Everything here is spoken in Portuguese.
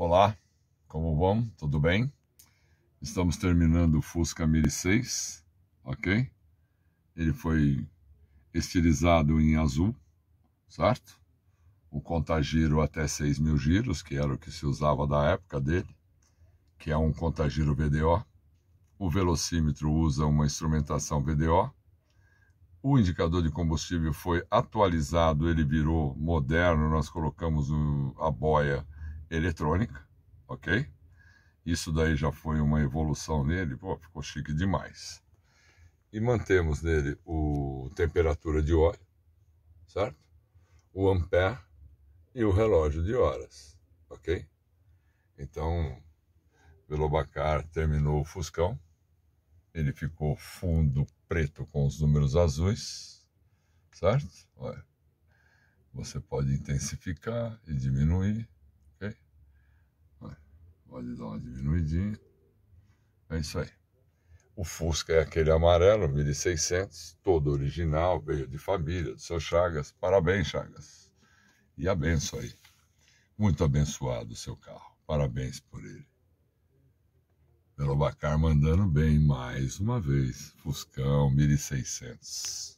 Olá, como vão? Tudo bem? Estamos terminando o Fusca 1006, ok? Ele foi estilizado em azul, certo? O contagiro até 6 mil giros, que era o que se usava da época dele, que é um contagiro VDO. O velocímetro usa uma instrumentação VDO. O indicador de combustível foi atualizado, ele virou moderno, nós colocamos a boia eletrônica, ok? Isso daí já foi uma evolução nele, pô, ficou chique demais. E mantemos nele o temperatura de óleo, certo? O ampere e o relógio de horas, ok? Então, Bacar terminou o Fuscão, ele ficou fundo preto com os números azuis, certo? Olha, você pode intensificar e diminuir, pode dar uma diminuidinha. É isso aí. O Fusca é aquele amarelo, 1600, todo original, veio de família, do seu Chagas. Parabéns, Chagas. E abençoe aí. Muito abençoado o seu carro. Parabéns por ele. Bacar mandando bem mais uma vez. Fuscão 1600.